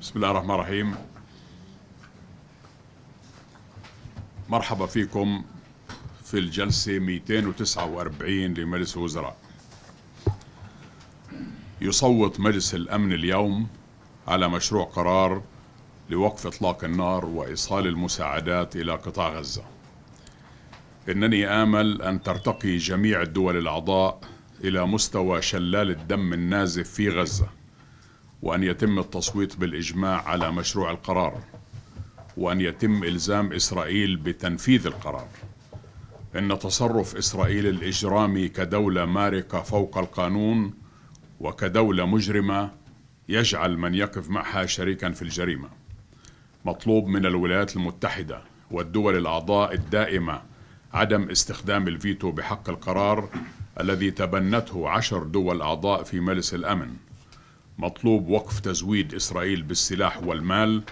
بسم الله الرحمن الرحيم مرحبا فيكم في الجلسة 249 لمجلس الوزراء يصوت مجلس الأمن اليوم على مشروع قرار لوقف إطلاق النار وإيصال المساعدات إلى قطاع غزة إنني آمل أن ترتقي جميع الدول الأعضاء إلى مستوى شلال الدم النازف في غزة وأن يتم التصويت بالإجماع على مشروع القرار وأن يتم إلزام إسرائيل بتنفيذ القرار إن تصرف إسرائيل الإجرامي كدولة مارقة فوق القانون وكدولة مجرمة يجعل من يقف معها شريكا في الجريمة مطلوب من الولايات المتحدة والدول الأعضاء الدائمة عدم استخدام الفيتو بحق القرار الذي تبنته عشر دول أعضاء في مجلس الأمن مطلوب وقف تزويد إسرائيل بالسلاح والمال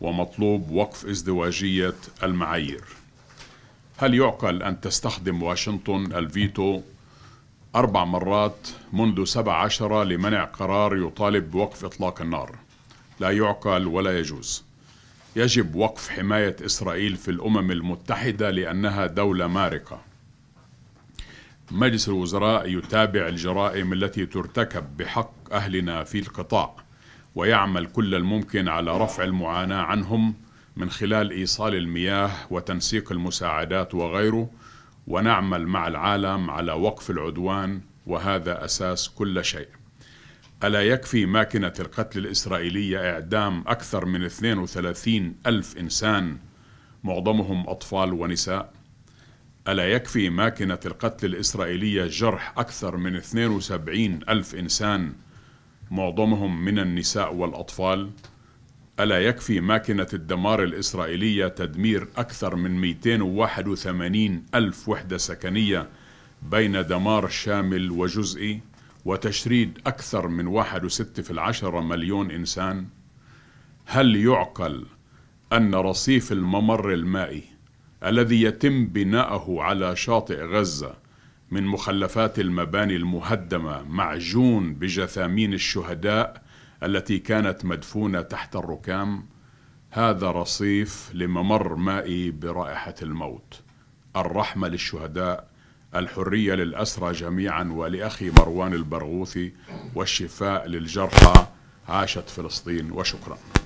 ومطلوب وقف ازدواجية المعايير هل يعقل أن تستخدم واشنطن الفيتو أربع مرات منذ سبع عشرة لمنع قرار يطالب بوقف إطلاق النار لا يعقل ولا يجوز يجب وقف حماية إسرائيل في الأمم المتحدة لأنها دولة مارقة مجلس الوزراء يتابع الجرائم التي ترتكب بحق أهلنا في القطاع ويعمل كل الممكن على رفع المعاناة عنهم من خلال إيصال المياه وتنسيق المساعدات وغيره ونعمل مع العالم على وقف العدوان وهذا أساس كل شيء ألا يكفي ماكنة القتل الإسرائيلية إعدام أكثر من 32 ألف إنسان معظمهم أطفال ونساء؟ ألا يكفي ماكنة القتل الإسرائيلية جرح أكثر من 72 ألف إنسان معظمهم من النساء والأطفال ألا يكفي ماكنة الدمار الإسرائيلية تدمير أكثر من 281 ألف وحدة سكنية بين دمار شامل وجزئي وتشريد أكثر من 1.6 في العشرة مليون إنسان؟ هل يعقل أن رصيف الممر المائي الذي يتم بناؤه على شاطئ غزة من مخلفات المباني المهدمه معجون بجثامين الشهداء التي كانت مدفونه تحت الركام هذا رصيف لممر مائي برائحه الموت الرحمه للشهداء الحريه للاسرى جميعا ولاخي مروان البرغوثي والشفاء للجرحى عاشت فلسطين وشكرا